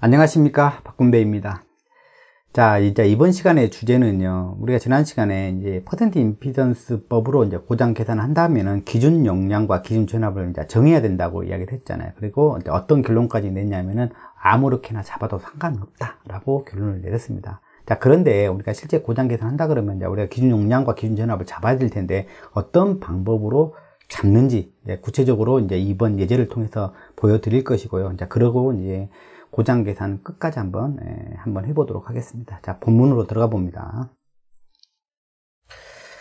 안녕하십니까 박군배입니다 자 이제 이번 시간의 주제는요 우리가 지난 시간에 이제 퍼센트 임피던스 법으로 이제 고장 계산을 한다면은 기준 용량과 기준 전압을 이제 정해야 된다고 이야기를 했잖아요 그리고 어떤 결론까지 냈냐면은 아무렇게나 잡아도 상관없다 라고 결론을 내렸습니다 자 그런데 우리가 실제 고장 계산한다 그러면 이제 우리가 기준 용량과 기준 전압을 잡아야 될 텐데 어떤 방법으로 잡는지 구체적으로 이제 이번 예제를 통해서 보여드릴 것이고요. 이제 그러고 이제 고장 계산 끝까지 한번 예, 한번 해보도록 하겠습니다. 자 본문으로 들어가 봅니다.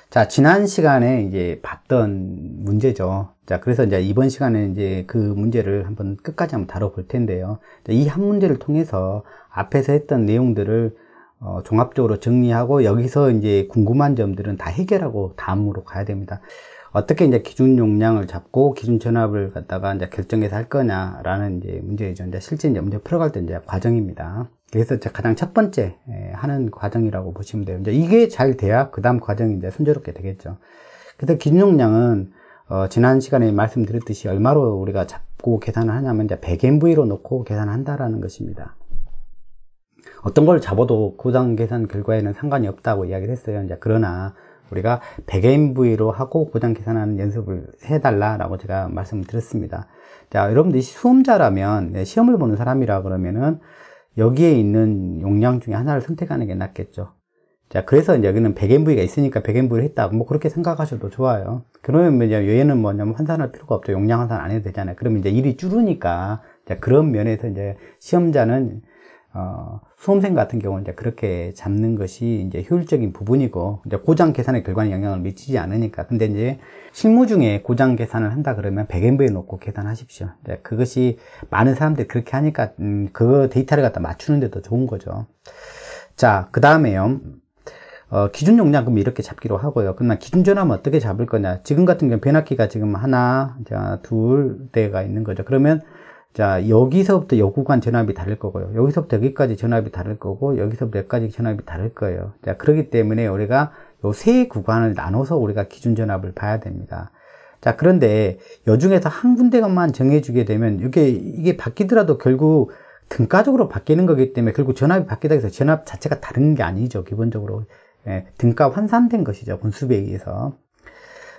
자 지난 시간에 이제 봤던 문제죠. 자 그래서 이제 이번 시간에 이제 그 문제를 한번 끝까지 한번 다뤄볼 텐데요. 이 한 문제를 통해서 앞에서 했던 내용들을 어, 종합적으로 정리하고 여기서 이제 궁금한 점들은 다 해결하고 다음으로 가야 됩니다. 어떻게 이제 기준 용량을 잡고 기준 전압을 갖다가 이제 결정해서 할 거냐라는 이제 문제이죠. 이제 실제 이제 문제 풀어갈 때 이제 과정입니다. 그래서 제 가장 첫 번째 예, 하는 과정이라고 보시면 돼요. 이제 이게 잘 돼야 그 다음 과정이 이제 순조롭게 되겠죠. 그래서 기준 용량은 어, 지난 시간에 말씀드렸듯이 얼마로 우리가 잡고 계산을 하냐면 이제 100MV로 놓고 계산한다라는 것입니다. 어떤 걸 잡아도 고장 계산 결과에는 상관이 없다고 이야기를 했어요. 이제 그러나 우리가 100엔 부위로 하고 고장 계산하는 연습을 해달라라고 제가 말씀드렸습니다. 자, 여러분들 수험자라면, 네, 시험을 보는 사람이라 그러면은 여기에 있는 용량 중에 하나를 선택하는 게 낫겠죠. 자, 그래서 이제 여기는 100MV가 있으니까 100MV를 했다. 뭐 그렇게 생각하셔도 좋아요. 그러면 이제 얘는 뭐냐면 뭐 환산할 필요가 없죠. 용량 환산 안 해도 되잖아요. 그러면 이제 일이 줄으니까. 자, 그런 면에서 이제 시험자는 어, 수험생 같은 경우는 이제 그렇게 잡는 것이 이제 효율적인 부분이고 이제 고장 계산의 결과에 영향을 미치지 않으니까 근데 이제 실무 중에 고장 계산을 한다 그러면 1 0 0엔브에 놓고 계산하십시오 그것이 많은 사람들이 그렇게 하니까 음, 그 데이터를 갖다 맞추는 데도 좋은 거죠 자 그 다음에요 어, 기준 용량금 이렇게 잡기로 하고요. 그러나 기준 전화면 어떻게 잡을 거냐? 지금 같은 경우 변압기가 지금 하나, 둘 대가 있는 거죠. 그러면 자 여기서부터 여구간 전압이 다를 거고요 여기서부터 여기까지 전압이 다를 거고 여기서부터 여기까지 전압이 다를 거예요 자 그렇기 때문에 우리가 요세 구간을 나눠서 우리가 기준 전압을 봐야 됩니다 자 그런데 여 중에서 한 군데만 정해주게 되면 이게 이게 바뀌더라도 결국 등가적으로 바뀌는 거기 때문에 결국 전압이 바뀌다 해서 전압 자체가 다른 게 아니죠 기본적으로 예, 등가 환산된 것이죠 분수배에 의해서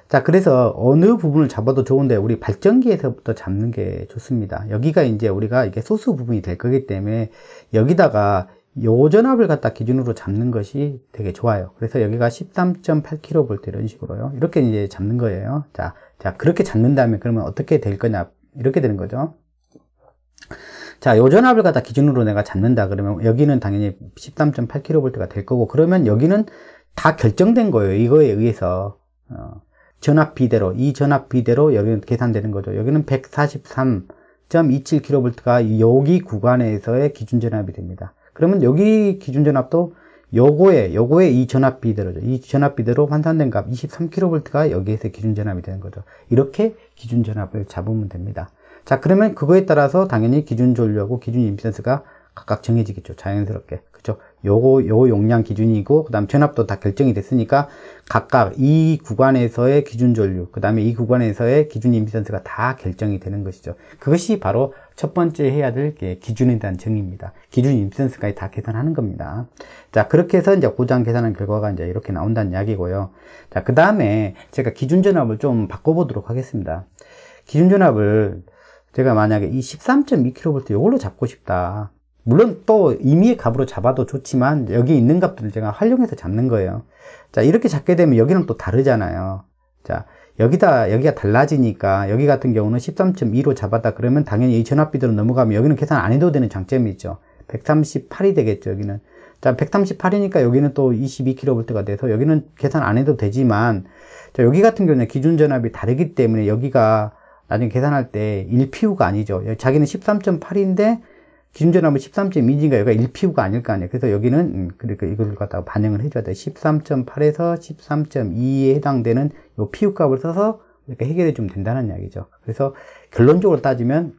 자 그래서 어느 부분을 잡아도 좋은데 우리 발전기에서부터 잡는 게 좋습니다 여기가 이제 우리가 이게 소스 부분이 될 거기 때문에 여기다가 요전압을 갖다 기준으로 잡는 것이 되게 좋아요 그래서 여기가 13.8kV 이런 식으로요 이렇게 이제 잡는 거예요 자, 자 그렇게 잡는 다음에 그러면 어떻게 될 거냐 이렇게 되는 거죠 자, 요전압을 갖다 기준으로 내가 잡는다 그러면 여기는 당연히 13.8kV가 될 거고 그러면 여기는 다 결정된 거예요 이거에 의해서 어. 전압 비대로 이 전압 비대로 여기는 계산되는 거죠. 여기는 143.27kV가 여기 구간에서의 기준 전압이 됩니다. 그러면 여기 기준 전압도 요거에 요거에 이 전압 비대로죠. 이 전압 비대로 환산된 값 23kV가 여기에서 기준 전압이 되는 거죠. 이렇게 기준 전압을 잡으면 됩니다. 자, 그러면 그거에 따라서 당연히 기준 전류하고 기준 임피던스가 각각 정해지겠죠. 자연스럽게. 그죠? 요거, 요 용량 기준이고, 그 다음 전압도 다 결정이 됐으니까, 각각 이 구간에서의 기준 전류, 그 다음에 이 구간에서의 기준 임피던스가 다 결정이 되는 것이죠. 그것이 바로 첫 번째 해야 될 게 기준에 대한 정의입니다. 기준 임피던스까지 다 계산하는 겁니다. 자, 그렇게 해서 이제 고장 계산한 결과가 이제 이렇게 나온다는 이야기고요. 자, 그 다음에 제가 기준 전압을 좀 바꿔보도록 하겠습니다. 기준 전압을 제가 만약에 이 13.2kV 이걸로 잡고 싶다. 물론 또 이미 값으로 잡아도 좋지만 여기 있는 값들을 제가 활용해서 잡는 거예요. 자 이렇게 잡게 되면 여기는또 다르잖아요. 자 여기다 여기가 달라지니까 여기 같은 경우는 13.2로 잡았다 그러면 당연히 이 전압비대로 넘어가면 여기는 계산 안 해도 되는 장점이 있죠. 138이 되겠죠 여기는. 자 138이니까 여기는 또 22kV가 돼서 여기는 계산 안 해도 되지만 자 여기 같은 경우는 기준 전압이 다르기 때문에 여기가 나중에 계산할 때 1PU가 아니죠. 자기는 13.8인데 기준전압은 13.2인가 여기가 1피부가 아닐 거 아니에요. 그래서 여기는 음, 그러니까 이걸 갖다가 반영을 해줘야 돼. 13.8에서 13.2에 해당되는 요 피부 값을 써서 이렇게 해결해주면 된다는 이야기죠. 그래서 결론적으로 따지면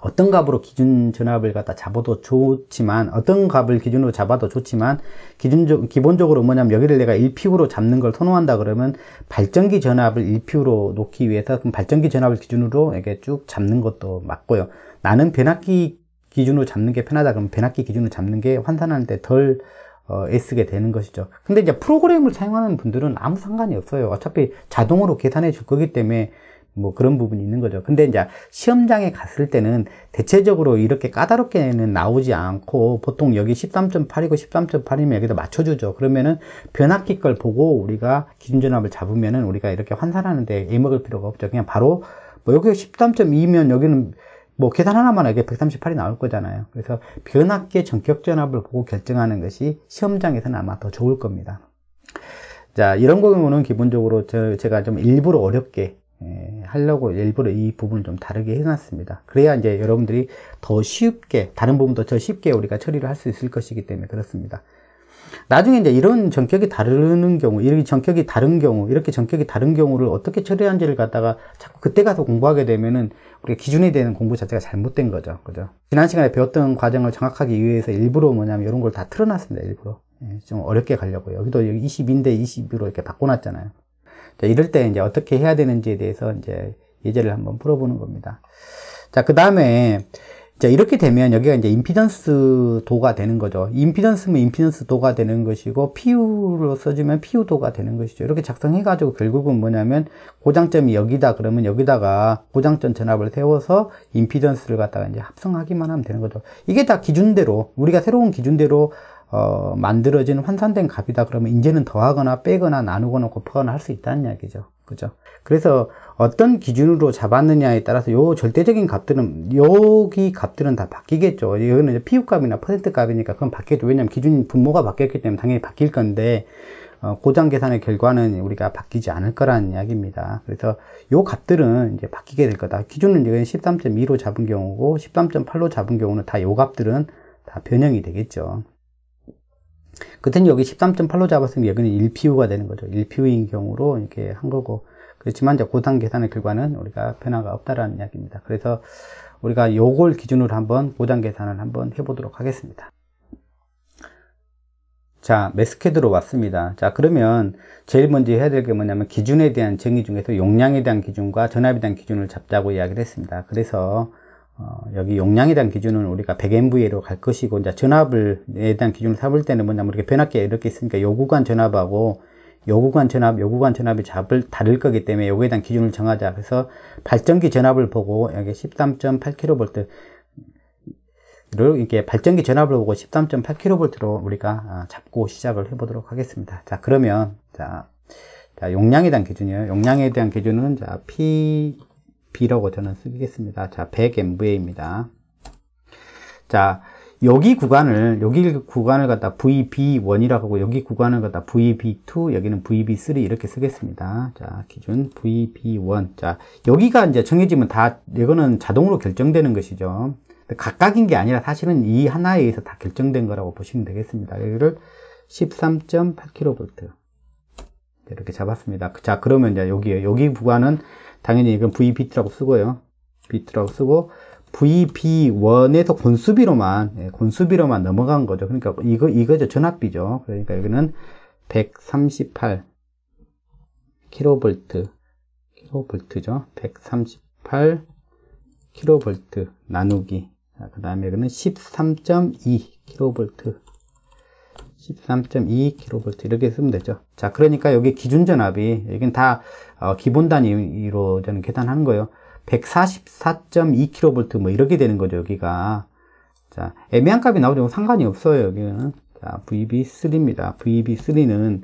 어떤 값으로 기준 전압을 갖다 잡아도 좋지만 어떤 값을 기준으로 잡아도 좋지만 기준적 기본적으로 뭐냐면 여기를 내가 1피우로 잡는 걸 선호한다 그러면 발전기 전압을 1피우로 놓기 위해서 그럼 발전기 전압을 기준으로 이게 쭉 잡는 것도 맞고요. 나는 변압기 기준으로 잡는 게 편하다 그러면 변압기 기준으로 잡는 게 환산하는데 덜 어, 애쓰게 되는 것이죠. 근데 이제 프로그램을 사용하는 분들은 아무 상관이 없어요. 어차피 자동으로 계산해 줄 거기 때문에 뭐 그런 부분이 있는 거죠. 근데 이제 시험장에 갔을 때는 대체적으로 이렇게 까다롭게는 나오지 않고 보통 여기 13.8이고 13.8이면 여기다 맞춰주죠. 그러면은 변압기 걸 보고 우리가 기준전압을 잡으면은 우리가 이렇게 환산하는데 애먹을 필요가 없죠. 그냥 바로 뭐 여기 13.2면 여기는 뭐 계산 하나만 하게 138이 나올 거잖아요. 그래서 변압기의 전격전압을 보고 결정하는 것이 시험장에서는 아마 더 좋을 겁니다. 자 이런 경우는 기본적으로 제가 좀 일부러 어렵게 예, 하려고 일부러 이 부분을 좀 다르게 해놨습니다. 그래야 이제 여러분들이 더 쉽게 다른 부분도 더 쉽게 우리가 처리를 할 수 있을 것이기 때문에 그렇습니다. 나중에 이제 이런 전격이 다른 경우, 이런 전격이 다른 경우, 이렇게 전격이 다른 경우를 어떻게 처리한지를 갖다가 자꾸 그때 가서 공부하게 되면은 우리가 기준이 되는 공부 자체가 잘못된 거죠. 그죠? 지난 시간에 배웠던 과정을 정확하기 위해서 일부러 뭐냐면 이런 걸 다 틀어놨습니다. 일부러. 예, 좀 어렵게 가려고요. 여기도 20인데 20으로 이렇게 바꿔놨잖아요. 이럴 때 이제 어떻게 해야 되는지에 대해서 이제 예제를 한번 풀어보는 겁니다. 자, 그 다음에 자, 이렇게 되면 여기가 이제 임피던스 도가 되는 거죠. 임피던스면 임피던스 도가 되는 것이고, PU로 써주면 PU 도가 되는 것이죠. 이렇게 작성해가지고 결국은 뭐냐면, 고장점이 여기다 그러면 여기다가 고장점 전압을 세워서 임피던스를 갖다가 이제 합성하기만 하면 되는 거죠. 이게 다 기준대로, 우리가 새로운 기준대로 어, 만들어진 환산된 값이다 그러면 이제는 더하거나 빼거나 나누거나 곱하거나 할 수 있다는 이야기죠. 그죠? 그래서 어떤 기준으로 잡았느냐에 따라서 요 절대적인 값들은 여기 값들은 다 바뀌겠죠. 여기는 피부값이나 퍼센트 값이니까 그건 바뀌겠죠. 왜냐면 기준 분모가 바뀌었기 때문에 당연히 바뀔 건데 어, 고장 계산의 결과는 우리가 바뀌지 않을 거라는 이야기입니다. 그래서 요 값들은 이제 바뀌게 될 거다. 기준은 13.2로 잡은 경우고 13.8로 잡은 경우는 다 요 값들은 다 변형이 되겠죠. 그땐 여기 13.8로 잡았으면 여기는 1PU가 되는 거죠. 1PU인 경우로 이렇게 한 거고 그렇지만 이제 고단 계산의 결과는 우리가 변화가 없다라는 이야기입니다. 그래서 우리가 요걸 기준으로 한번 고단 계산을 한번 해보도록 하겠습니다. 자, 매스케드로 왔습니다. 자, 그러면 제일 먼저 해야 될 게 뭐냐면 기준에 대한 정의 중에서 용량에 대한 기준과 전압에 대한 기준을 잡자고 이야기를 했습니다. 그래서 어, 여기 용량에 대한 기준은 우리가 100MVA로 갈 것이고 이제 전압을에 대한 기준을 잡을 때는 뭐냐면 이렇게 변압기가 이렇게 있으니까 요 구간 전압하고 요 구간 전압, 요 구간 전압이 잡을 다를 거기 때문에 요거에 대한 기준을 정하자. 그래서 발전기 전압을 보고 여기 13.8kV 를 이렇게 발전기 전압을 보고 13.8kV로 우리가 아, 잡고 시작을 해 보도록 하겠습니다. 자, 그러면 자, 자 용량에 대한 기준이에요. 용량에 대한 기준은 자 P B라고 저는 쓰겠습니다. 자, 100MVA입니다. 자, 여기 구간을 여기 구간을 갖다 VB1이라고 하고 여기 구간을 갖다 VB2 여기는 VB3 이렇게 쓰겠습니다. 자 기준 VB1 자 여기가 이제 정해지면 다 이거는 자동으로 결정되는 것이죠. 각각인 게 아니라 사실은 이 하나에 의해서 다 결정된 거라고 보시면 되겠습니다. 여기를 13.8kV 이렇게 잡았습니다. 자 그러면 이제 여기 여기 구간은 당연히 이건 VBT라고 쓰고요. 비트라고 쓰고 VB1에서 권수비로만 예, 권수비로만 넘어간 거죠. 그러니까 이거 이거죠 전압비죠. 그러니까 여기는 138 kV, 볼트죠138 kV 나누기 그 다음에 여기는13.2 kV. 13.2 kV 이렇게 쓰면 되죠. 자, 그러니까 여기 기준 전압이 여기는 다 어, 기본 단위로 저는 계산하는 거예요. 144.2kV 뭐 이렇게 되는 거죠, 여기가. 자, 애매한 값이 나오죠. 상관이 없어요, 여기는. 자, VB3입니다. VB3는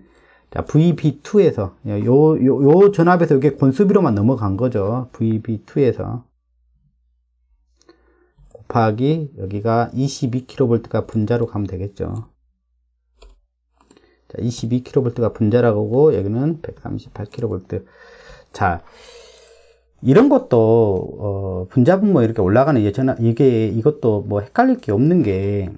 자, VB2에서 요, 요, 요 전압에서 이게 권수비로만 넘어간 거죠. VB2에서 곱하기 여기가 22kV가 분자로 가면 되겠죠. 자, 22kV가 분자라고 하고 여기는 138kV. 자, 이런 것도 어, 분자분 모 뭐 이렇게 올라가는 이게 전화 이게 이것도 뭐 헷갈릴 게 없는 게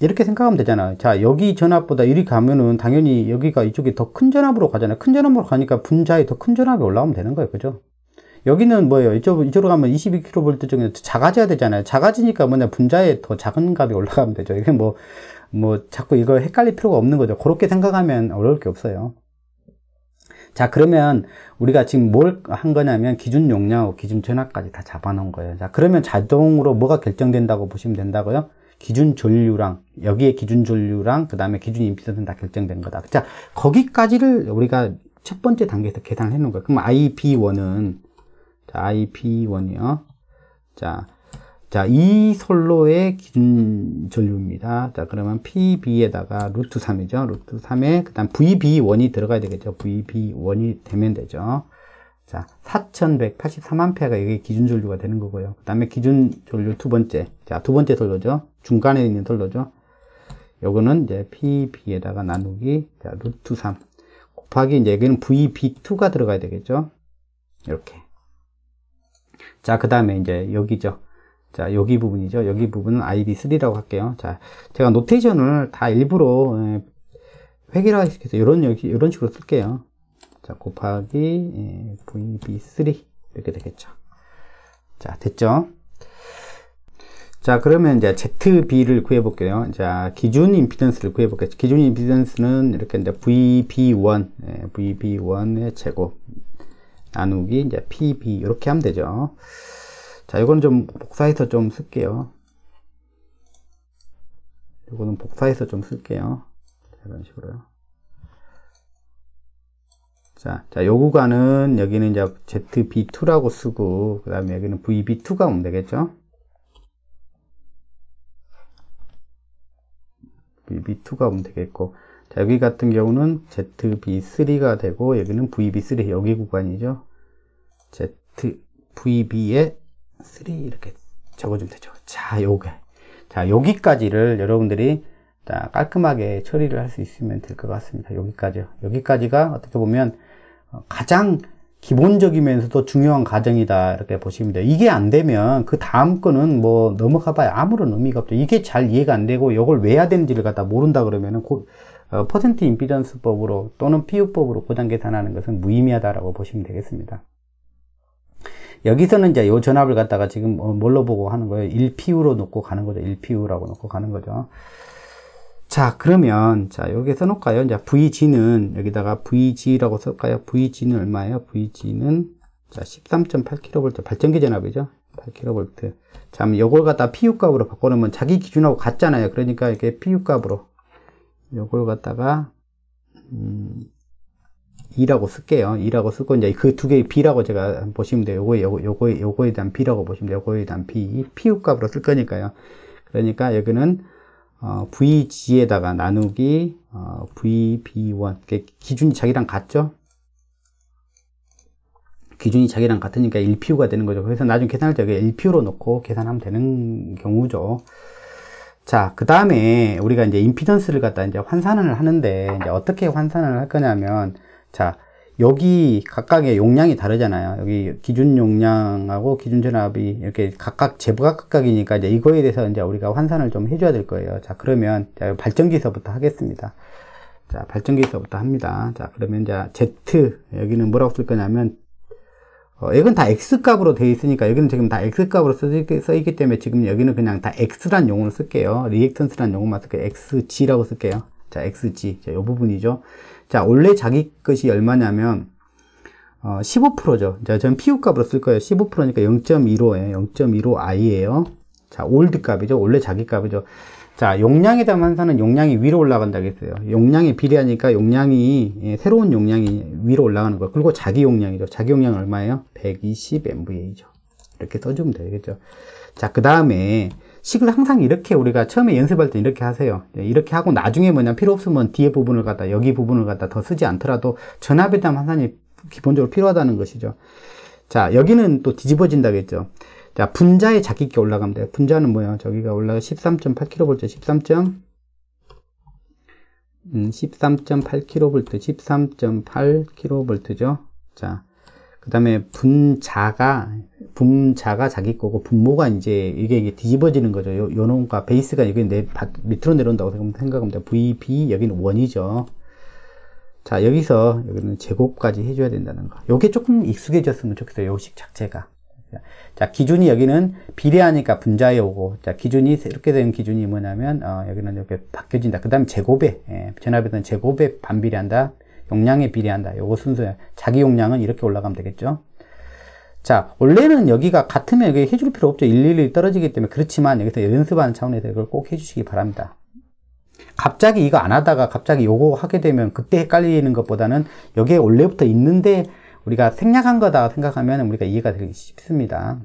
이렇게 생각하면 되잖아. 자, 여기 전압보다 이리 가면은 당연히 여기가 이쪽이 더 큰 전압으로 가잖아. 큰 전압으로 가니까 분자에 더 큰 전압이 올라오면 되는 거예요. 그죠? 여기는 뭐예요? 이쪽, 이쪽으로 가면 22kV 쪽에 작아져야 되잖아요. 작아지니까 뭐냐, 분자에 더 작은 값이 올라가면 되죠. 이게 뭐, 뭐 자꾸 이걸 헷갈릴 필요가 없는 거죠. 그렇게 생각하면 어려울 게 없어요. 자 그러면 우리가 지금 뭘 한 거냐면 기준 용량 기준 전압까지 다 잡아놓은 거예요. 자 그러면 자동으로 뭐가 결정된다고 보시면 된다고요? 기준 전류랑 여기에 기준 전류랑 그 다음에 기준 임피던스는 다 결정된 거다. 자 거기까지를 우리가 첫 번째 단계에서 계산을 해놓은 거예요. 그럼 IP1은 자 IP1이요. 자 자, 이 솔로의 기준 전류입니다. 자, 그러면 PB에다가 루트 3이죠. 루트 3에, 그 다음 VB1이 들어가야 되겠죠. VB1이 되면 되죠. 자, 4183A가 여기 기준 전류가 되는 거고요. 그 다음에 기준 전류 두 번째. 자, 두 번째 솔로죠. 중간에 있는 솔로죠. 요거는 이제 PB에다가 나누기, 자, 루트 3. 곱하기, 이제 여기는 VB2가 들어가야 되겠죠. 이렇게. 자, 그 다음에 이제 여기죠. 자, 여기 부분이죠. 여기 부분은 id3라고 할게요. 자, 제가 노테이션을 다 일부러 예, 획일화시켜서 이런 여기 이런 식으로 쓸게요. 자, 곱하기 예, vb3 이렇게 되겠죠. 자, 됐죠? 자, 그러면 이제 zb를 구해 볼게요. 자, 기준 임피던스를 구해 볼게요. 기준 임피던스는 이렇게 이제 vb1 예, vb1의 제곱 나누기 이제 pb 이렇게 하면 되죠. 자, 이거는 좀 복사해서 좀 쓸게요. 이거는 복사해서 좀 쓸게요. 이런 식으로요. 자, 자, 요 구간은 여기는 이제 ZB2라고 쓰고, 그 다음에 여기는 VB2가 오면 되겠죠? VB2가 오면 되겠고, 자, 여기 같은 경우는 ZB3가 되고, 여기는 VB3, 여기 구간이죠? Z, VB에 3 이렇게 적어주면 되죠. 자, 요게. 자, 여기까지를 여러분들이 깔끔하게 처리를 할 수 있으면 될 것 같습니다. 여기까지요. 여기까지가 어떻게 보면 어, 가장 기본적이면서도 중요한 과정이다 이렇게 보시면 돼요 이게 안 되면 그 다음 거는 뭐 넘어가 봐야 아무런 의미가 없죠 이게 잘 이해가 안 되고 이걸 왜 해야 되는지를 갖다 모른다 그러면은 고, 어, 퍼센트 임피던스법으로 또는 피우법으로 고장 계산하는 것은 무의미하다라고 보시면 되겠습니다 여기서는 이제 요 전압을 갖다가 지금 뭐 뭘로 보고 하는 거예요? 1PU로 놓고 가는 거죠. 1PU라고 놓고 가는 거죠. 자, 그러면, 자, 여기 써놓을까요? 자, VG는, 여기다가 VG라고 쓸까요? VG는 얼마예요? VG는, 자, 13.8kV, 발전기 전압이죠? 8kV. 자, 요걸 갖다 PU 값으로 바꿔놓으면 자기 기준하고 같잖아요. 그러니까 이게 PU 값으로. 요걸 갖다가, 음, E라고 쓸게요. 2라고 쓰고, 이제 그 두 개의 B라고 제가 보시면 돼요. 요거, 요거, 요거, 요거에 대한 B라고 보시면 돼요. 요거에 대한 B. PU 값으로 쓸 거니까요. 그러니까 여기는, 어, VG에다가 나누기, 어, VB1. 기준이 자기랑 같죠? 기준이 자기랑 같으니까 1PU가 되는 거죠. 그래서 나중에 계산할 때 여기 1PU로 넣고 계산하면 되는 경우죠. 자, 그 다음에 우리가 이제 임피던스를 갖다 이제 환산을 하는데, 이제 어떻게 환산을 할 거냐면, 자, 여기 각각의 용량이 다르잖아요. 여기 기준 용량하고 기준 전압이 이렇게 각각 제보가 각각이니까 이제 이거에 대해서 이제 우리가 환산을 좀 해줘야 될 거예요. 자, 그러면 자, 발전기서부터 하겠습니다. 자, 발전기서부터 합니다. 자, 그러면 이제 Z 여기는 뭐라고 쓸 거냐면 어, 이건 다 X값으로 되어 있으니까 여기는 지금 다 X값으로 써 있기 때문에 지금 여기는 그냥 다 X란 용어를 쓸게요. 리액턴스란 용어만 쓸게요. XG라고 쓸게요. 자, XG. 자, 요 부분이죠. 자, 원래 자기 것이 얼마냐면, 어, 15%죠. 자, 전 PU 값으로 쓸 거예요. 15%니까 0.15에요. 0.15i에요. 자, 올드 값이죠. 원래 자기 값이죠. 자, 용량에 대한 환산은 용량이 위로 올라간다겠어요. 용량이 비례하니까 용량이, 예, 새로운 용량이 위로 올라가는 거. 예요 그리고 자기 용량이죠. 자기 용량 얼마예요? 120 MVA죠. 이렇게 써주면 되겠죠. 자, 그 다음에, 식을 항상 이렇게 우리가 처음에 연습할 때 이렇게 하세요. 예, 이렇게 하고 나중에 뭐냐 필요 없으면 뒤에 부분을 갖다 여기 부분을 갖다 더 쓰지 않더라도 전압에 대한 환산이 기본적으로 필요하다는 것이죠. 자 여기는 또 뒤집어진다겠죠. 자 분자의 작게 올라가면 돼요. 분자는 뭐예요? 저기가 올라가 13.8kV 13. 음, 13.8kV 13.8kV죠. 자그 다음에 분자가 분자가 자기 거고 분모가 이제 이게, 이게 뒤집어지는 거죠. 요, 요 놈과 베이스가 여기 내, 밑으로 내려온다고 생각하면 돼요. VB 여기는 원이죠. 자 여기서 여기는 제곱까지 해줘야 된다는 거. 요게 조금 익숙해졌으면 좋겠어요. 요식 자체가. 자 기준이 여기는 비례하니까 분자에 오고 자 기준이 이렇게 되는 기준이 뭐냐면 어, 여기는 이렇게 바뀌어진다 그 다음 에 제곱에 예, 전압에서는 제곱에 반비례한다 용량에 비례한다. 요거 순서야. 자기 용량은 이렇게 올라가면 되겠죠. 자, 원래는 여기가 같으면 여기 해줄 필요 없죠. 1 1 1 떨어지기 때문에. 그렇지만 여기서 연습하는 차원에서 이걸 꼭 해주시기 바랍니다. 갑자기 이거 안 하다가 갑자기 요거 하게 되면 그때 헷갈리는 것보다는 여기에 원래부터 있는데 우리가 생략한 거다 생각하면 우리가 이해가 되기 쉽습니다.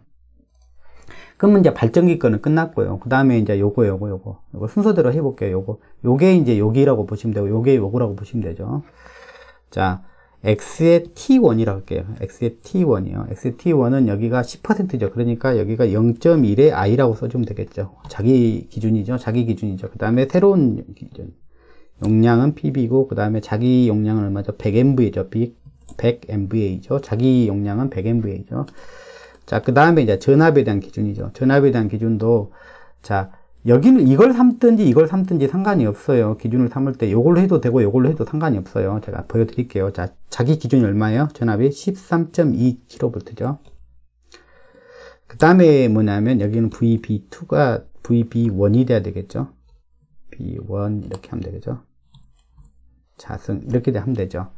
그러면 이제 발전기 거는 끝났고요. 그 다음에 이제 요거, 요거, 요거. 요거 순서대로 해볼게요. 요거. 요게 이제 요기라고 보시면 되고, 요게 요거라고 보시면 되죠. 자, x의 t1이라고 할게요. x의 t1이요. x의 t1은 여기가 10%죠. 그러니까 여기가 0.1의 i라고 써주면 되겠죠. 자기 기준이죠. 자기 기준이죠. 그 다음에 새로운 기준. 용량은 pb고, 그 다음에 자기 용량은 얼마죠? 100mv죠. 100mva죠. 자기 용량은 100mva죠. 자, 그 다음에 이제 전압에 대한 기준이죠. 전압에 대한 기준도, 자, 여기는 이걸 삼든지 이걸 삼든지 상관이 없어요. 기준을 삼을 때 이걸로 해도 되고 이걸로 해도 상관이 없어요. 제가 보여드릴게요. 자, 자기 기준이 얼마예요? 전압이 13.2kV죠. 그 다음에 뭐냐면 여기는 VB2가 VB1이 돼야 되겠죠. B1 이렇게 하면 되겠죠. 자승 이렇게 하면 되죠.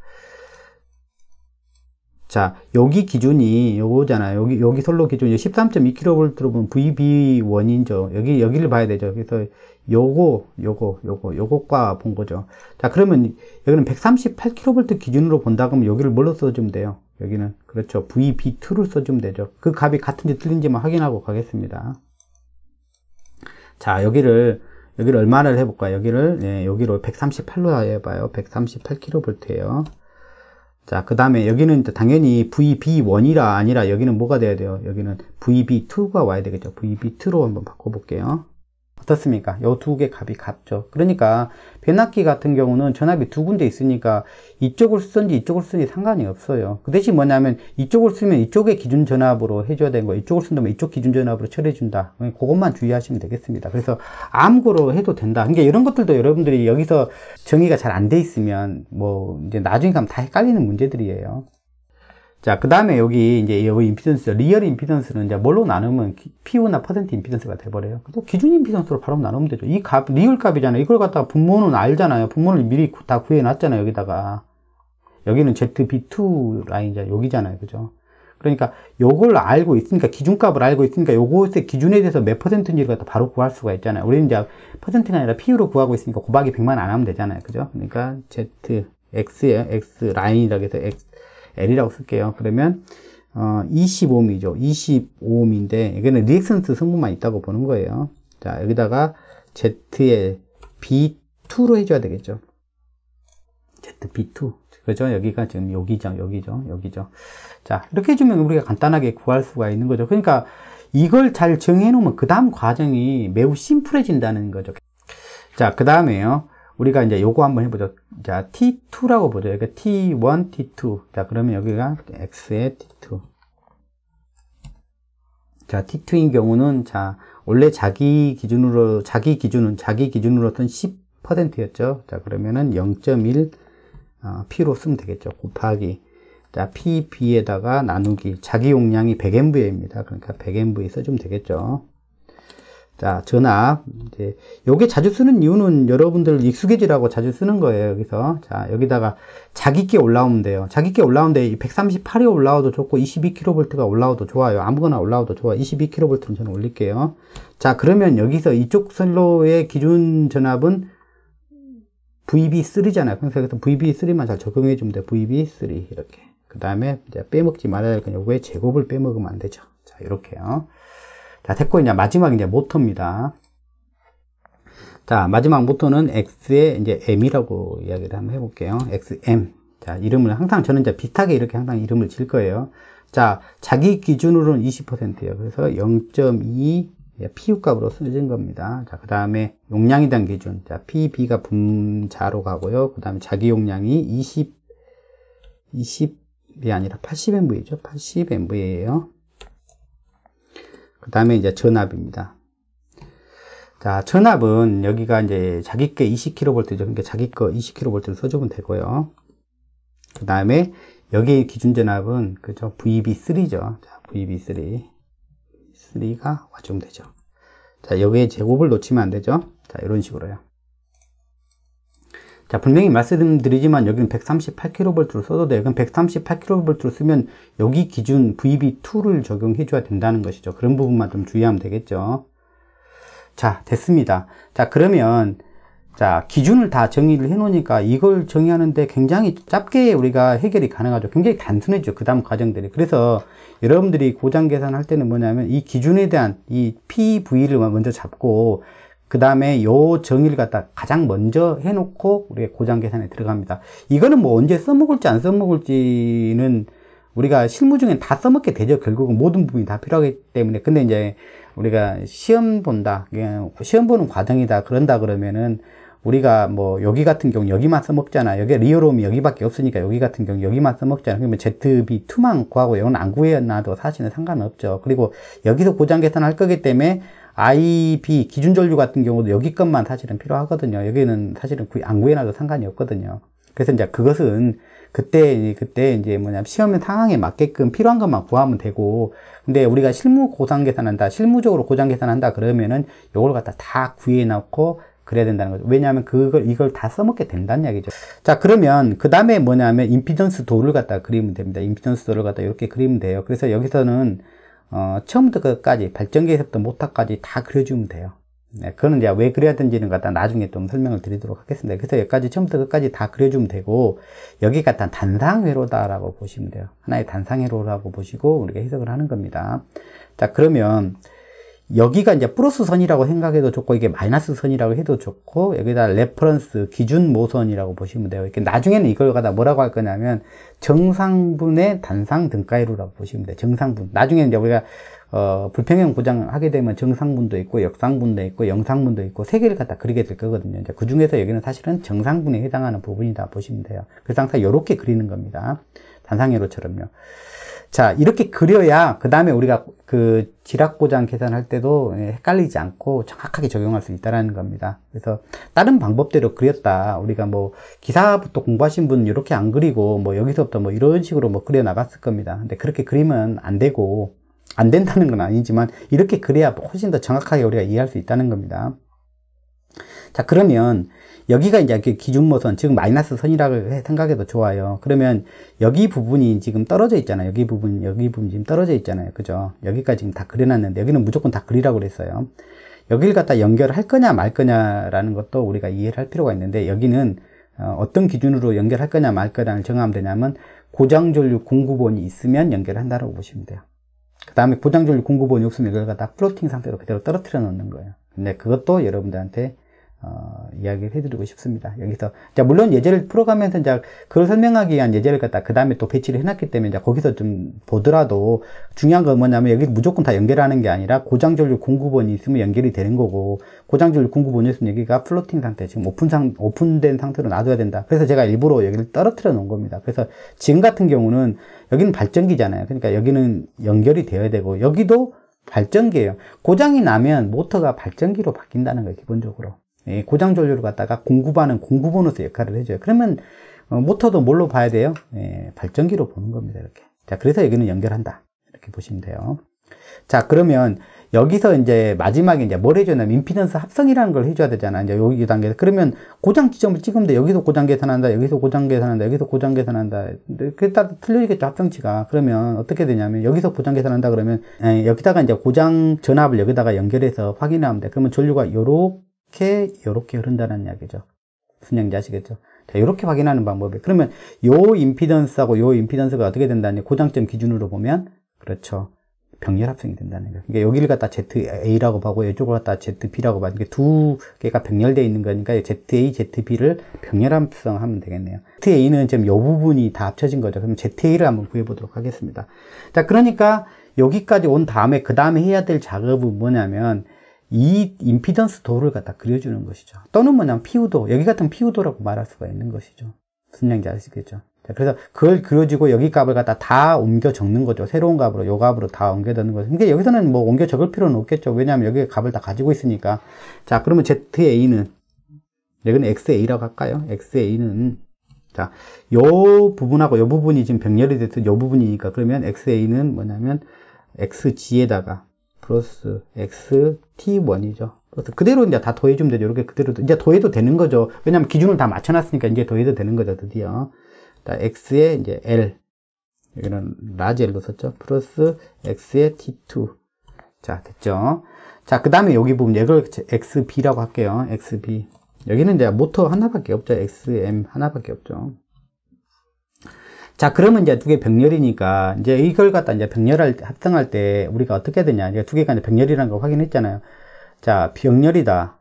자, 여기 기준이 요거잖아요. 여기, 여기 솔로 기준이 13.2kV로 보면 VB1이죠. 여기, 여기를 봐야 되죠. 그래서 요거, 요거, 요거, 요것과 본 거죠. 자, 그러면 여기는 138kV 기준으로 본다 그러면 여기를 뭘로 써주면 돼요? 여기는. 그렇죠. v b 2를 써주면 되죠. 그 값이 같은지 틀린지만 확인하고 가겠습니다. 자, 여기를, 여기를 얼마를 해볼까요? 여기를, 예, 여기로 138로 해봐요. 138kV에요. 자, 그 다음에 여기는 당연히 VB1이라 아니라 여기는 뭐가 돼야 돼요? 여기는 VB2가 와야 되겠죠. VB2로 한번 바꿔볼게요. 어떻습니까? 요 두개 값이 같죠. 그러니까 변압기 같은 경우는 전압이 두 군데 있으니까 이쪽을 쓰든지 이쪽을 쓰든지 상관이 없어요. 그 대신 뭐냐면 이쪽을 쓰면 이쪽의 기준 전압으로 해줘야 되는 거 이쪽을 쓴다면 이쪽 기준 전압으로 처리해준다. 그것만 주의하시면 되겠습니다. 그래서 암구로 해도 된다. 그러니까 이런 것들도 여러분들이 여기서 정의가 잘 안 돼 있으면 뭐 이제 나중에 가면 다 헷갈리는 문제들이에요. 자, 그 다음에 여기 이제 요 임피던스, 리얼 임피던스는 이제 뭘로 나누면 피우나 퍼센트 임피던스가 돼버려요. 그래서 기준 임피던스로 바로 나누면 되죠. 이 값, 리얼 값이잖아요. 이걸 갖다가 분모는 알잖아요. 분모를 미리 다 구해놨잖아요. 여기다가. 여기는 ZB2 라인이자 여기잖아요. 그죠? 그러니까 요걸 알고 있으니까 기준값을 알고 있으니까 요것의 기준에 대해서 몇 퍼센트인지를 갖다 바로 구할 수가 있잖아요. 우리는 이제 퍼센트가 아니라 PU로 구하고 있으니까 곱하기 100만 안 하면 되잖아요. 그죠? 그러니까 Z, X에 X 라인이라고 해서 X L이라고 쓸게요. 그러면 어, 2 5 o m 이죠2 5 o m 인데 이거는 리액션스 성분만 있다고 보는 거예요. 자 여기다가 Z에 B2로 해줘야 되겠죠. ZB2 그죠? 여기가 지금 여기죠, 여기죠, 여기죠. 자 이렇게 해주면 우리가 간단하게 구할 수가 있는 거죠. 그러니까 이걸 잘 정해 놓으면 그 다음 과정이 매우 심플해진다는 거죠. 자그 다음에요. 우리가 이제 요거 한번 해보죠. 자, T2라고 보죠. 여기 T1, T2. 자, 그러면 여기가 X의 T2. 자, T2인 경우는, 자, 원래 자기 기준으로, 자기 기준은, 자기 기준으로선 10%였죠. 자, 그러면은 0.1 어, P로 쓰면 되겠죠. 곱하기. 자, PB에다가 나누기. 자기 용량이 100MV입니다. 그러니까 100MV 써주면 되겠죠. 자, 전압. 이제 요게 자주 쓰는 이유는 여러분들 익숙해지라고 자주 쓰는 거예요, 여기서. 자, 여기다가 자기께 올라오면 돼요. 자기께 올라오는데 138이 올라와도 좋고 22kV가 올라와도 좋아요. 아무거나 올라와도 좋아. 22kV는 저는 올릴게요. 자, 그러면 여기서 이쪽 선로의 기준 전압은 VB3잖아요. 그래서 여기서 VB3만 잘 적용해 주면 돼요. VB3 이렇게. 그 다음에 빼먹지 말아야 할 건요거에 제곱을 빼먹으면 안 되죠. 자, 이렇게요. 자, 됐고, 이제 마지막 이제 모터입니다. 자, 마지막 모터는 X의 이제 M이라고 이야기를 한번 해볼게요. XM. 자, 이름을 항상 저는 이제 비슷하게 이렇게 항상 이름을 질 거예요. 자, 자기 기준으로는 20%예요. 그래서 0.2 PU 값으로 쓰는 겁니다. 자, 그 다음에 용량이단 기준. 자, PB가 분자로 가고요. 그 다음에 자기 용량이 20, 20이 아니라 80MV죠. 80MV예요. 그 다음에 이제 전압입니다. 자, 전압은 여기가 이제 자기 께 20kV죠. 그러니까 자기 꺼 20kV를 써주면 되고요. 그 다음에 여기 기준 전압은 그죠? VB3죠. 자, VB3. 3가 와면 되죠. 자, 여기에 제곱을 놓치면 안 되죠. 자, 이런 식으로요. 자 분명히 말씀드리지만 여기는 138kV로 써도 돼요 그럼 138kV로 쓰면 여기 기준 VB2를 적용해 줘야 된다는 것이죠 그런 부분만 좀 주의하면 되겠죠 자 됐습니다 자 그러면 자 기준을 다 정의를 해 놓으니까 이걸 정의하는데 굉장히 짧게 우리가 해결이 가능하죠 굉장히 단순해져 그 다음 과정들이 그래서 여러분들이 고장 계산할 때는 뭐냐면 이 기준에 대한 이 PV를 먼저 잡고 그 다음에 요 정의를 갖다 가장 먼저 해놓고 우리의 고장 계산에 들어갑니다. 이거는 뭐 언제 써먹을지 안 써먹을지는 우리가 실무 중엔 다 써먹게 되죠. 결국은 모든 부분이 다 필요하기 때문에. 근데 이제 우리가 시험 본다, 예, 시험 보는 과정이다, 그런다 그러면은 우리가 뭐 여기 같은 경우 여기만 써먹잖아 여기 리얼홈이 여기밖에 없으니까 여기 같은 경우 여기만 써먹잖아 그러면 ZB2만 구하고 이건 안 구해놔도 사실은 상관없죠 그리고 여기서 고장 계산할 거기 때문에 IB 기준전류 같은 경우도 여기 것만 사실은 필요하거든요. 여기는 사실은 안 구해놔도 상관이 없거든요. 그래서 이제 그것은 그때 그때 이제 뭐냐 시험 의 상황에 맞게끔 필요한 것만 구하면 되고 근데 우리가 실무 고장 계산한다 실무적으로 고장 계산한다 그러면은 요걸 갖다 다 구해 놓고 그래야 된다는 거죠 왜냐하면 그걸 이걸 다 써먹게 된다는 이야기죠 자 그러면 그 다음에 뭐냐면 임피던스 도를 갖다 그리면 됩니다 임피던스 도를 갖다 이렇게 그리면 돼요 그래서 여기서는 어, 처음부터 끝까지 발전기에서부터 모터까지 다 그려주면 돼요 네, 그거는 이제 왜 그려야 되는지는 갖다 나중에 좀 설명을 드리도록 하겠습니다 그래서 여기까지 처음부터 끝까지 다 그려주면 되고 여기가 단 단상회로다 라고 보시면 돼요 하나의 단상회로라고 보시고 우리가 해석을 하는 겁니다 자 그러면 여기가 이제 플러스 선이라고 생각해도 좋고 이게 마이너스 선이라고 해도 좋고 여기다 레퍼런스 기준 모선이라고 보시면 돼요. 이렇게 나중에는 이걸 갖다 뭐라고 할 거냐면 정상분의 단상 등가이로라고 보시면 돼요. 정상분. 나중에 이제 우리가 어, 불평형 고장하게 되면 정상분도 있고 역상분도 있고 영상분도 있고 세 개를 갖다 그리게 될 거거든요. 이제 그 중에서 여기는 사실은 정상분에 해당하는 부분이다 보시면 돼요. 그래서 항상 이렇게 그리는 겁니다. 단상회로처럼요. 자, 이렇게 그려야 그 다음에 우리가 그지락보장 계산할 때도 예, 헷갈리지 않고 정확하게 적용할 수 있다는 겁니다. 그래서 다른 방법대로 그렸다. 우리가 뭐 기사부터 공부하신 분은 이렇게 안 그리고 뭐 여기서부터 뭐 이런 식으로 뭐 그려 나갔을 겁니다. 근데 그렇게 그리면 안 되고 안 된다는 건 아니지만 이렇게 그래야 훨씬 더 정확하게 우리가 이해할 수 있다는 겁니다. 자 그러면 여기가 이제 그 기준모선 지금 마이너스 선이라고 생각해도 좋아요 그러면 여기 부분이 지금 떨어져 있잖아요 여기 부분 여기 부분 지금 떨어져 있잖아요 그죠 여기까지 지금 다 그려놨는데 여기는 무조건 다 그리라고 그랬어요 여기를 갖다 연결할 거냐 말 거냐라는 것도 우리가 이해를 할 필요가 있는데 여기는 어, 어떤 기준으로 연결할 거냐 말 거냐를 정하면 되냐면 고장전류 공급원이 있으면 연결한다라고 보시면 돼요 그 다음에 고장전류 공급원이 없으면 이걸 갖다 플로팅 상태로 그대로 떨어뜨려 놓는 거예요 근데 그것도 여러분들한테 어, 이야기를 해드리고 싶습니다. 여기서 자 물론 예제를 풀어가면서 이제 그걸 설명하기 위한 예제를 갖다 그 다음에 또 배치를 해놨기 때문에 이제 거기서 좀 보더라도 중요한 건 뭐냐면 여기 무조건 다 연결하는 게 아니라 고장전류 공급원이 있으면 연결이 되는 거고 고장전류 공급원이 있으면 여기가 플로팅 상태 지금 오픈 상 오픈된 상태로 놔둬야 된다. 그래서 제가 일부러 여기를 떨어뜨려 놓은 겁니다. 그래서 지금 같은 경우는 여기는 발전기잖아요. 그러니까 여기는 연결이 되어야 되고 여기도 발전기예요. 고장이 나면 모터가 발전기로 바뀐다는 거예요, 기본적으로. 예, 고장 전류를 갖다가 공급하는 공급 보너서 역할을 해줘요. 그러면 어, 모터도 뭘로 봐야 돼요? 예, 발전기로 보는 겁니다. 이렇게. 자, 그래서 여기는 연결한다. 이렇게 보시면 돼요. 자, 그러면 여기서 이제 마지막에 이제 뭘 해줘냐면 인피던스 합성이라는 걸 해줘야 되잖아. 이제 여기 단계에서. 그러면 고장 지점을 찍으면 돼. 여기서 고장 계산한다. 여기서 고장 계산한다. 여기서 고장 계산한다. 그에 따라 틀려지겠죠. 합성치가. 그러면 어떻게 되냐면 여기서 고장 계산한다. 그러면 예, 여기다가 이제 고장 전압을 여기다가 연결해서 확인하면 돼. 그러면 전류가 요렇게 이렇게 이렇게 흐른다는 이야기죠. 무슨 이야기인지 아시겠죠? 자, 이렇게 확인하는 방법이 그러면 요 임피던스하고 요 임피던스가 어떻게 된다니 고장점 기준으로 보면 그렇죠. 병렬 합성이 된다는 거예요. 그러니까 여기를 갖다 ZA라고 하고 이쪽을 갖다 ZB라고 하는 게두 개가 병렬되어 있는 거니까 ZA, ZB를 병렬 합성하면 되겠네요. ZA는 지금 요 부분이 다 합쳐진 거죠. 그럼 ZA를 한번 구해보도록 하겠습니다. 자, 그러니까 여기까지 온 다음에 그 다음에 해야 될 작업은 뭐냐면 이 임피던스 도를 갖다 그려주는 것이죠. 또는 뭐냐면 피우도, 여기 같은 피우도라고 말할 수가 있는 것이죠. 무슨 얘기인지 아시겠죠? 자, 그래서 그걸 그려주고 여기 값을 갖다 다 옮겨 적는 거죠. 새로운 값으로, 요 값으로 다 옮겨 적는 거죠. 근데 그러니까 여기서는 뭐 옮겨 적을 필요는 없겠죠. 왜냐하면 여기 값을 다 가지고 있으니까. 자, 그러면 ZA는, 여기는 XA라고 할까요? XA는, 자, 요 부분하고 요 부분이 지금 병렬이 됐듯 요 부분이니까 그러면 XA는 뭐냐면 XG에다가 플러스 x t1이죠. 플러스 그대로 이제 다 더해주면 되죠. 이렇게 그대로 이제 더해도 되는 거죠. 왜냐하면 기준을 다 맞춰놨으니까 이제 더해도 되는 거죠. 드디어 x에 이제 l 여기는 라지 l로 썼죠. 플러스 x에 t2 자 됐죠. 자 그 다음에 여기 보면 이걸 xb라고 할게요. xb 여기는 이제 모터 하나밖에 없죠. xm 하나밖에 없죠. 자, 그러면 이제 두 개 병렬이니까, 이제 이걸 갖다 이제 병렬할, 합성할 때 우리가 어떻게 되냐. 이제 두 개가 이제 병렬이라는 거 확인했잖아요. 자, 병렬이다.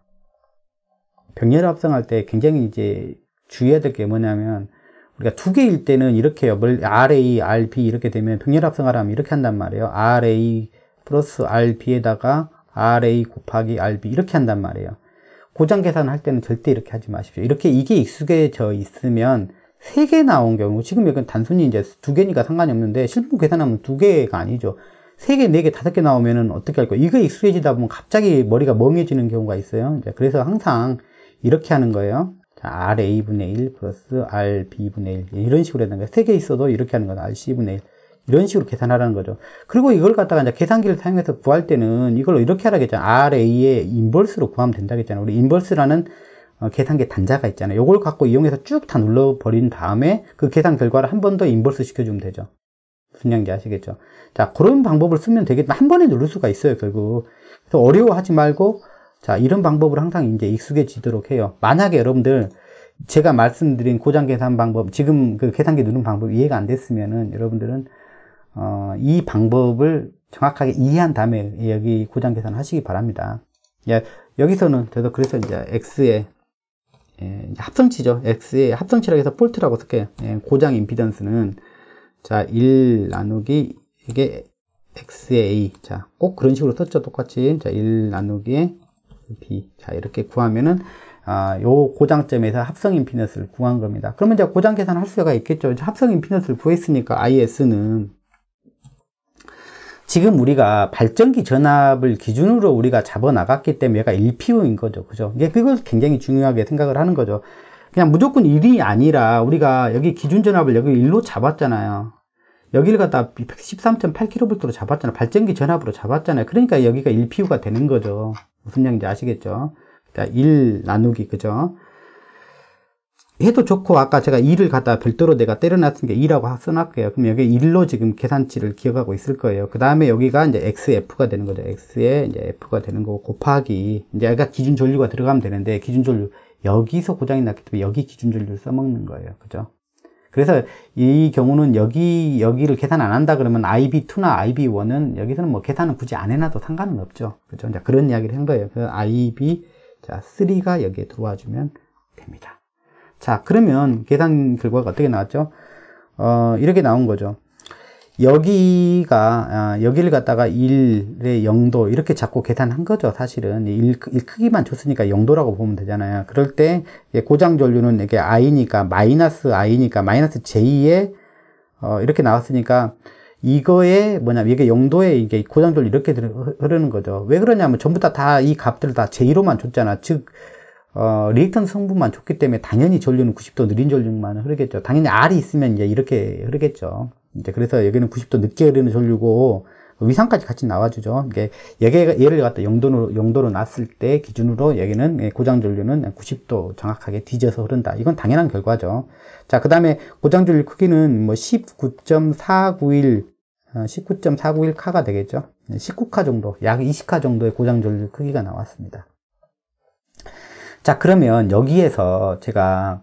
병렬 합성할 때 굉장히 이제 주의해야 될 게 뭐냐면, 우리가 두 개일 때는 이렇게 요 RA, RB 이렇게 되면 병렬 합성하라면 이렇게 한단 말이에요. RA 플러스 RB에다가 RA 곱하기 RB 이렇게 한단 말이에요. 고장 계산할 때는 절대 이렇게 하지 마십시오. 이렇게 이게 익숙해져 있으면 3개 나온 경우 지금 이건 단순히 이제 두 개니까 상관이 없는데 실무 계산하면 두 개가 아니죠 3 개, 4 개, 5개 나오면은 어떻게 할 거예요? 이거 익숙해지다 보면 갑자기 머리가 멍해지는 경우가 있어요. 그래서 항상 이렇게 하는 거예요. 자, RA분의 1 플러스 RB분의 1 예, 이런 식으로 해는 거예요. 3개 있어도 이렇게 하는 거예요 RC분의 1 이런 식으로 계산하라는 거죠. 그리고 이걸 갖다가 이제 계산기를 사용해서 구할 때는 이걸 로 이렇게 하라겠죠. RA의 인벌스로 구하면 된다겠잖아요. 우리 인벌스라는 어, 계산기 단자가 있잖아요. 이걸 갖고 이용해서 쭉 다 눌러버린 다음에 그 계산 결과를 한 번 더 인버스 시켜주면 되죠. 분양기 아시겠죠? 자, 그런 방법을 쓰면 되겠다. 한 번에 누를 수가 있어요, 결국. 그래서 어려워하지 말고, 자, 이런 방법을 항상 이제 익숙해지도록 해요. 만약에 여러분들, 제가 말씀드린 고장 계산 방법, 지금 그 계산기 누른 방법 이해가 안 됐으면은 여러분들은, 어, 이 방법을 정확하게 이해한 다음에 여기 고장 계산 하시기 바랍니다. 예, 여기서는 저도 그래서 이제 X에 예, 합성치죠. X의 합성치라고 해서 폴트라고 쓸게요. 예, 고장 임피던스는 자, 1 나누기 이게 X의 A. 자, 꼭 그런 식으로 썼죠. 똑같이. 자, 1나누기 B. 자, 이렇게 구하면은 아, 요 고장점에서 합성 임피던스를 구한 겁니다. 그러면 이제 고장 계산할 수가 있겠죠. 합성 임피던스를 구했으니까 IS는 지금 우리가 발전기 전압을 기준으로 우리가 잡아 나갔기 때문에 얘가 1PU인 거죠. 그죠? 이게 그걸 굉장히 중요하게 생각을 하는 거죠. 그냥 무조건 1이 아니라 우리가 여기 기준 전압을 여기 1로 잡았잖아요. 여기를 갖다 13.8kV로 잡았잖아요. 발전기 전압으로 잡았잖아요. 그러니까 여기가 1PU가 되는 거죠. 무슨 얘기인지 아시겠죠? 1 나누기, 그죠? 해도 좋고 아까 제가 2를 갖다 별도로 내가 때려놨으니까 2라고 써놨고요. 그럼 여기 1로 지금 계산치를 기억하고 있을 거예요. 그 다음에 여기가 이제 xf가 되는 거죠. x에 이제 f가 되는 거고 곱하기 이제 아까 기준 전류가 들어가면 되는데 기준 전류 여기서 고장이 났기 때문에 여기 기준 전류를 써먹는 거예요. 그죠? 그래서 이 경우는 여기 여기를 계산 안 한다 그러면 IB2나 IB1은 여기서는 뭐 계산은 굳이 안 해놔도 상관은 없죠. 그죠? 이제 그런 이야기를 한 거예요. 그 IB 자 3가 여기에 들어와 주면 됩니다. 자, 그러면 계산 결과가 어떻게 나왔죠? 어, 이렇게 나온 거죠. 여기가, 아, 여기를 갖다가 1의 0도 이렇게 잡고 계산한 거죠, 사실은. 1, 1 크기만 줬으니까 0도라고 보면 되잖아요. 그럴 때, 고장전류는 이게 i니까, 마이너스 i니까, 마이너스 j 의 어, 이렇게 나왔으니까, 이거에 뭐냐면 이게 0도에 이게 고장전류 이렇게 흐르는 거죠. 왜 그러냐면 전부 다 다 이 값들을 다 j 로만 줬잖아. 즉 어, 리액턴 성분만 좋기 때문에 당연히 전류는 90도 느린 전류만 흐르겠죠. 당연히 R이 있으면 이제 이렇게 흐르겠죠. 이제 그래서 여기는 90도 늦게 흐르는 전류고 위상까지 같이 나와주죠. 이게 얘가 얘를 갖다 0도로 0도로 놨을 때 기준으로 여기는 고장 전류는 90도 정확하게 뒤져서 흐른다. 이건 당연한 결과죠. 자, 그다음에 고장 전류 크기는 뭐 19.491 19.491 어, 카가 되겠죠. 19카 정도, 약 20카 정도의 고장 전류 크기가 나왔습니다. 자, 그러면 여기에서 제가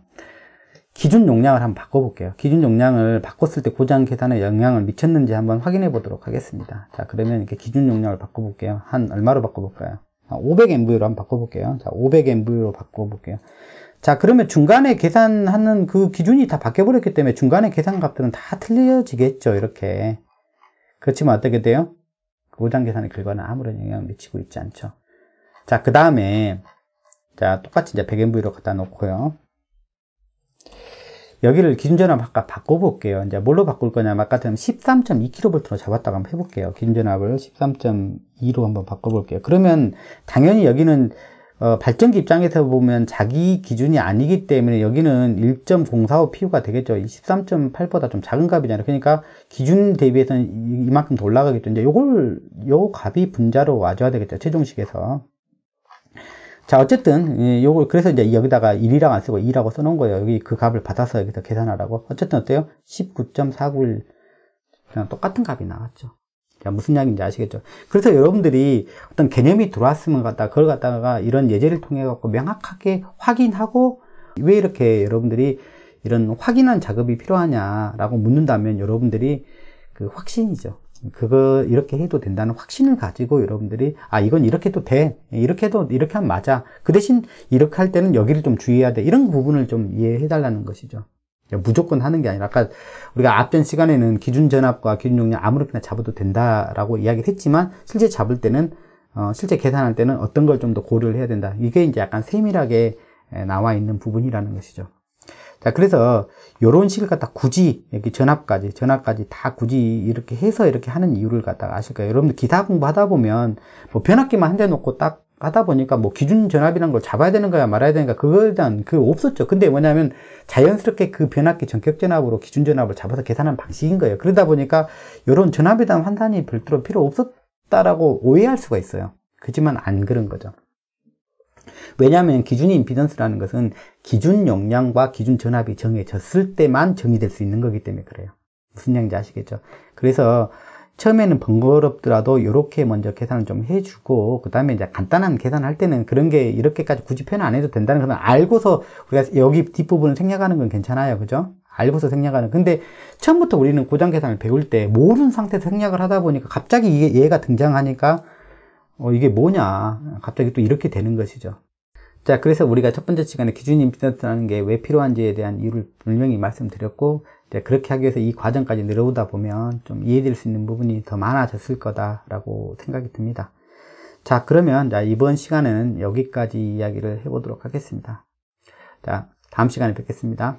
기준 용량을 한번 바꿔볼게요. 기준 용량을 바꿨을 때 고장 계산에 영향을 미쳤는지 한번 확인해 보도록 하겠습니다. 자, 그러면 이렇게 기준 용량을 바꿔볼게요. 한 얼마로 바꿔볼까요? 500MV로 아, 한번 바꿔볼게요. 자, 500MV로 바꿔볼게요. 자, 그러면 중간에 계산하는 그 기준이 다 바뀌어버렸기 때문에 중간에 계산값들은 다 틀려지겠죠. 이렇게. 그렇지만 어떻게 돼요? 고장 계산의 결과는 아무런 영향을 미치고 있지 않죠. 자, 그 다음에 자, 똑같이 이제 백엔브이로 갖다 놓고요. 여기를 기준전압 아까 바꿔볼게요. 이제 뭘로 바꿀 거냐면 아까 처럼 13.2kV로 잡았다고 한번 해볼게요. 기준전압을 13.2로 한번 바꿔볼게요. 그러면 당연히 여기는 어, 발전기 입장에서 보면 자기 기준이 아니기 때문에 여기는 1.045PU가 되겠죠. 13.8보다 좀 작은 값이잖아요. 그러니까 기준 대비해서는 이만큼 더 올라가겠죠. 이제 요걸, 요 값이 분자로 와줘야 되겠죠. 최종식에서. 자 어쨌든 요걸 그래서 이제 여기다가 1이랑 안 쓰고 2라고 써놓은 거예요 여기 그 값을 받아서 여기다 계산하라고 어쨌든 어때요 1 9 4 9 그냥 똑같은 값이 나왔죠 자, 무슨 이인지 아시겠죠 그래서 여러분들이 어떤 개념이 들어왔으면 갖다 그걸 갖다가 이런 예제를 통해 갖고 명확하게 확인하고 왜 이렇게 여러분들이 이런 확인한 작업이 필요하냐라고 묻는다면 여러분들이 그 확신이죠 그거 이렇게 해도 된다는 확신을 가지고 여러분들이 아 이건 이렇게 해도 돼 이렇게 해도 이렇게 하면 맞아 그 대신 이렇게 할 때는 여기를 좀 주의해야 돼 이런 부분을 좀 이해해 달라는 것이죠 무조건 하는 게 아니라 아까 우리가 앞전 시간에는 기준 전압과 기준 용량 아무렇게나 잡아도 된다라고 이야기를 했지만 실제 잡을 때는 어, 실제 계산할 때는 어떤 걸 좀 더 고려를 해야 된다 이게 이제 약간 세밀하게 나와 있는 부분이라는 것이죠 자, 그래서 이런 식을 갖다 굳이 이렇게 전압까지, 전압까지 다 굳이 이렇게 해서 이렇게 하는 이유를 갖다 아실 까요 여러분들 기사 공부하다 보면 뭐 변압기만 한 대 놓고 딱 하다 보니까 뭐 기준 전압이란 걸 잡아야 되는 거야 말아야 되니까 그거에 대한 그 없었죠. 근데 뭐냐면 자연스럽게 그 변압기 전격 전압으로 기준 전압을 잡아서 계산한 방식인 거예요. 그러다 보니까 이런 전압에 대한 환산이 별도로 필요 없었다라고 오해할 수가 있어요. 그지만 안 그런 거죠. 왜냐하면 기준이 임피던스라는 것은 기준 용량과 기준 전압이 정해졌을 때만 정의될 수 있는 거기 때문에 그래요. 무슨 얘기인지 아시겠죠? 그래서 처음에는 번거롭더라도 이렇게 먼저 계산을 좀 해주고 그 다음에 이제 간단한 계산할 때는 그런 게 이렇게까지 굳이 표현 안 해도 된다는 것은 알고서 우리가 여기 뒷부분을 생략하는 건 괜찮아요 그죠? 알고서 생략하는 근데 처음부터 우리는 고장 계산을 배울 때 모르는 상태에서 생략을 하다 보니까 갑자기 이게 얘가 등장하니까 어, 이게 뭐냐. 갑자기 또 이렇게 되는 것이죠. 자, 그래서 우리가 첫 번째 시간에 기준 임피던스라는 게 왜 필요한지에 대한 이유를 분명히 말씀드렸고, 이제 그렇게 하기 위해서 이 과정까지 내려오다 보면 좀 이해될 수 있는 부분이 더 많아졌을 거다라고 생각이 듭니다. 자, 그러면 자, 이번 시간은 여기까지 이야기를 해보도록 하겠습니다. 자, 다음 시간에 뵙겠습니다.